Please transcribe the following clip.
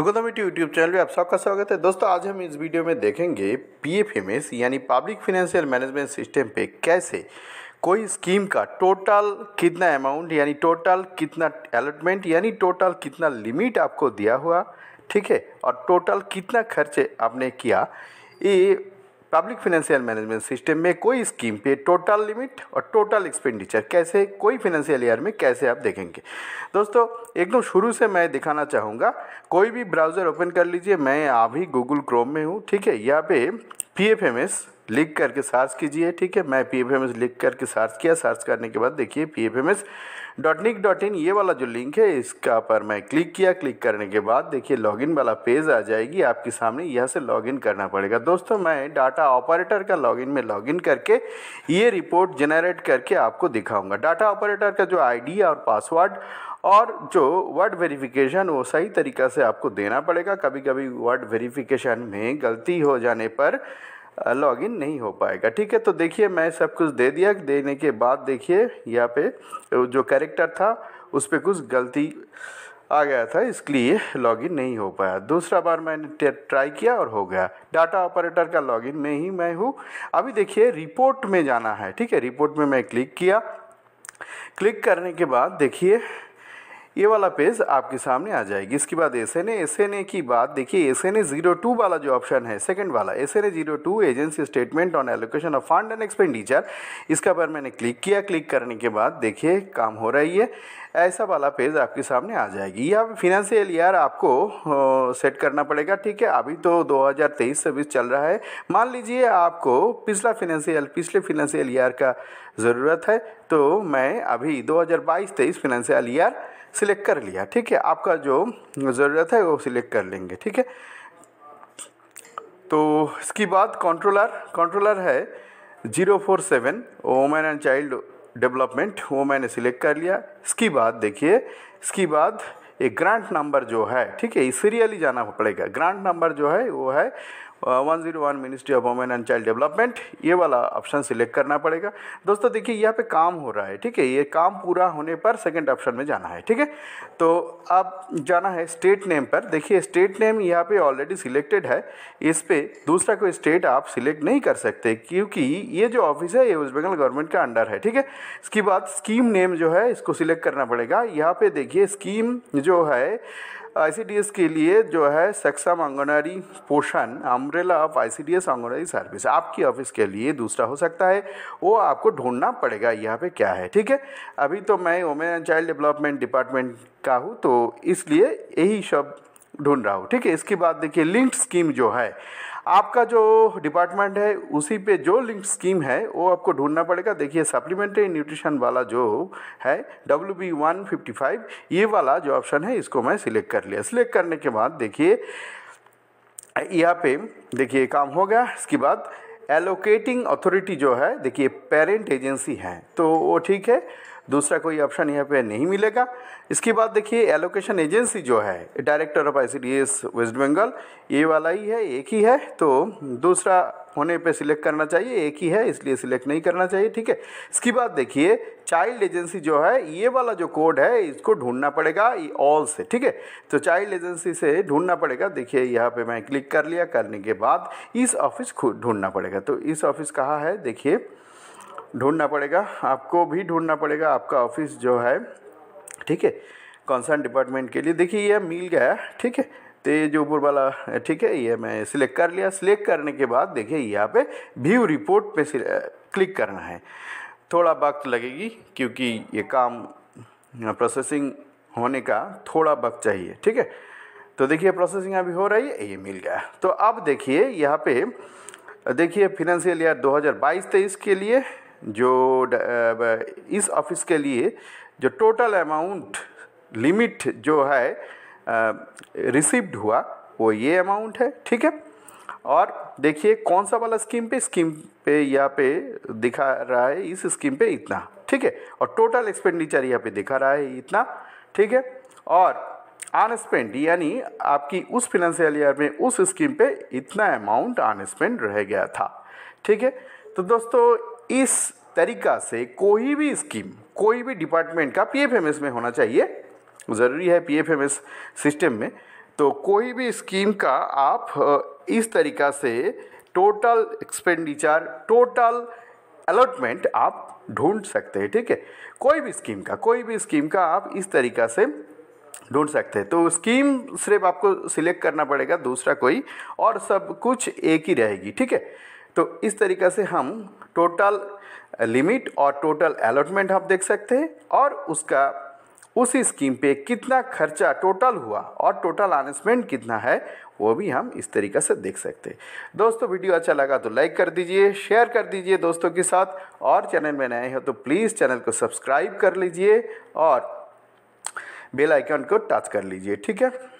सुगतमिट YouTube channel में आप सबका स्वागत है दोस्तों आज हम इस वीडियो में देखेंगे पीएफएमएस यानी पब्लिक फाइनेंशियल मैनेजमेंट सिस्टम पे कैसे कोई स्कीम का टोटल कितना अमाउंट यानी टोटल कितना अलॉटमेंट यानी टोटल कितना लिमिट आपको दिया हुआ ठीक है और टोटल कितना खर्चे आपने किया ये पब्लिक फाइनेंशियल मैनेजमेंट सिस्टम में कोई स्कीम पे टोटल लिमिट और टोटल एक्सपेंडिचर कैसे कोई फाइनेंशियल ईयर में कैसे आप देखेंगे दोस्तों एकदम शुरू से मैं दिखाना चाहूँगा कोई भी ब्राउज़र ओपन कर लीजिए मैं अभी गूगल क्रोम में हूँ ठीक है यहाँ पे पी एफ एम एस लिख करके सर्च कीजिए ठीक है मैं पी एफ एम एस लिख करके सर्च किया सर्च करने के बाद देखिए P F M S dot nic dot in ये वाला जो लिंक है इसका पर मैं क्लिक किया क्लिक करने के बाद देखिए लॉगिन वाला पेज आ जाएगी आपके सामने यहाँ से लॉगिन करना पड़ेगा दोस्तों मैं डाटा ऑपरेटर का लॉगिन में लॉगिन करके ये रिपोर्ट जनरेट करके आपको दिखाऊंगा डाटा ऑपरेटर का जो आई और पासवर्ड और जो वर्ड वेरिफिकेशन वो सही तरीक़ा से आपको देना पड़ेगा कभी कभी वर्ड वेरिफिकेशन में गलती हो जाने पर लॉगिन नहीं हो पाएगा ठीक है तो देखिए मैं सब कुछ दे दिया देने के बाद देखिए यहाँ पे जो कैरेक्टर था उस पर कुछ गलती आ गया था इसलिए लॉगिन नहीं हो पाया दूसरा बार मैंने ट्राई किया और हो गया डाटा ऑपरेटर का लॉगिन में ही मैं हूँ अभी देखिए रिपोर्ट में जाना है ठीक है रिपोर्ट में मैं क्लिक किया क्लिक करने के बाद देखिए ये वाला पेज आपके सामने आ जाएगी इसके बाद S N S N A की बात देखिए S N A zero two वाला जो ऑप्शन है सेकंड वाला S N A zero two agency statement on allocation of fund and expenditure इसका पर मैंने क्लिक किया क्लिक करने के बाद देखिए काम हो रही है ऐसा वाला पेज आपके सामने आ जाएगी या फिनेंशियल ईयर आपको सेट करना पड़ेगा ठीक है अभी तो 2023 से बीस चल रहा है मान लीजिए आपको पिछला फिनेंशियल पिछले फिनेंशियल ईयर का ज़रूरत है तो मैं अभी 2022-23 फिनेंशियल ईयर सिलेक्ट कर लिया ठीक है आपका जो ज़रूरत है वो सिलेक्ट कर लेंगे ठीक है तो इसके बाद कंट्रोलर कंट्रोलर है zero four seven women and child development वो मैंने सिलेक्ट कर लिया इसके बाद देखिए इसके बाद एक ग्रांट नंबर जो है ठीक है सीरियली जाना पड़ेगा ग्रांट नंबर जो है वो है one zero one ministry of women and child development ये वाला ऑप्शन सिलेक्ट करना पड़ेगा दोस्तों देखिए यहाँ पे काम हो रहा है ठीक है ये काम पूरा होने पर सेकंड ऑप्शन में जाना है ठीक है तो अब जाना है स्टेट नेम पर देखिए स्टेट नेम यहाँ पे ऑलरेडी सिलेक्टेड है इस पर दूसरा कोई स्टेट आप सिलेक्ट नहीं कर सकते क्योंकि ये जो ऑफिस है ये वेस्ट बंगाल गवर्नमेंट का अंडर है ठीक है इसके बाद स्कीम नेम जो है इसको सिलेक्ट करना पड़ेगा यहाँ पर देखिए स्कीम जो है आई के लिए जो है Saksham anganwadi Poshan umbrella of I C S anganwadi service आपकी ऑफिस के लिए दूसरा हो सकता है वो आपको ढूंढना पड़ेगा यहाँ पे क्या है ठीक है अभी तो मैं women and child development department का हूँ तो इसलिए यही सब ढूंढ रहा हूँ ठीक है इसके बाद देखिए लिंक स्कीम जो है आपका जो डिपार्टमेंट है उसी पे जो लिंक स्कीम है वो आपको ढूंढना पड़ेगा देखिए सप्लीमेंट्री न्यूट्रिशन वाला जो है W B one fifty five ये वाला जो ऑप्शन है इसको मैं सिलेक्ट कर लिया सिलेक्ट करने के बाद देखिए यहाँ पे देखिए काम हो गया इसके बाद एलोकेटिंग अथॉरिटी जो है देखिए पेरेंट एजेंसी है तो वो ठीक है दूसरा कोई ऑप्शन यहाँ पे नहीं मिलेगा इसके बाद देखिए एलोकेशन एजेंसी जो है director of I West Bengal ये वाला ही है एक ही है तो दूसरा होने पे सिलेक्ट करना चाहिए एक ही है इसलिए सिलेक्ट नहीं करना चाहिए ठीक है इसके बाद देखिए चाइल्ड एजेंसी जो है ये वाला जो कोड है इसको ढूंढना पड़ेगा ऑल से ठीक है तो चाइल्ड एजेंसी से ढूंढना पड़ेगा देखिए यहाँ पे मैं क्लिक कर लिया करने के बाद इस ऑफिस को ढूंढना पड़ेगा तो इस ऑफिस कहाँ है देखिए ढूंढना पड़ेगा आपको भी ढूंढना पड़ेगा आपका ऑफिस जो है ठीक है कॉन्सर्न डिपार्टमेंट के लिए देखिए ये मिल गया ठीक है तो ये जो ऊपर वाला ठीक है ये मैं सिलेक्ट कर लिया सिलेक्ट करने के बाद देखिए यहाँ पे व्यू रिपोर्ट पे क्लिक करना है थोड़ा वक्त लगेगी क्योंकि ये काम प्रोसेसिंग होने का थोड़ा वक्त चाहिए ठीक है तो देखिए प्रोसेसिंग अभी हो रही है ये मिल गया तो अब देखिए यहाँ पे देखिए फिनेंशियल ईयर 2022-23 के लिए जो इस ऑफिस के लिए जो टोटल अमाउंट लिमिट जो है रिसीव्ड हुआ वो ये अमाउंट है ठीक है और देखिए कौन सा वाला स्कीम पे स्कीम पे यहाँ पे दिखा रहा है इस स्कीम पे इतना ठीक है और टोटल एक्सपेंडिचर यहाँ पे दिखा रहा है इतना ठीक है और अनस्पेंड यानी आपकी उस फिनेंशियल ईयर में उस स्कीम पे इतना अमाउंट अनस्पेंड रह गया था ठीक है तो दोस्तों इस तरीका से कोई भी स्कीम कोई भी डिपार्टमेंट का पी में होना चाहिए ज़रूरी है पी सिस्टम में तो कोई भी स्कीम का आप इस तरीका से टोटल एक्सपेंडिचर टोटल अलॉटमेंट आप ढूंढ सकते हैं ठीक है कोई भी स्कीम का कोई भी स्कीम का आप इस तरीका से ढूंढ सकते हैं तो स्कीम सिर्फ आपको सिलेक्ट करना पड़ेगा दूसरा कोई और सब कुछ एक ही रहेगी ठीक है तो इस तरीका से हम टोटल लिमिट और टोटल अलॉटमेंट आप देख सकते हैं और उसका उस स्कीम पे कितना खर्चा टोटल हुआ और टोटल अनाउंसमेंट कितना है वो भी हम इस तरीके से देख सकते हैं दोस्तों वीडियो अच्छा लगा तो लाइक कर दीजिए शेयर कर दीजिए दोस्तों के साथ और चैनल में नए हो तो प्लीज़ चैनल को सब्सक्राइब कर लीजिए और बेल आइकन को टच कर लीजिए ठीक है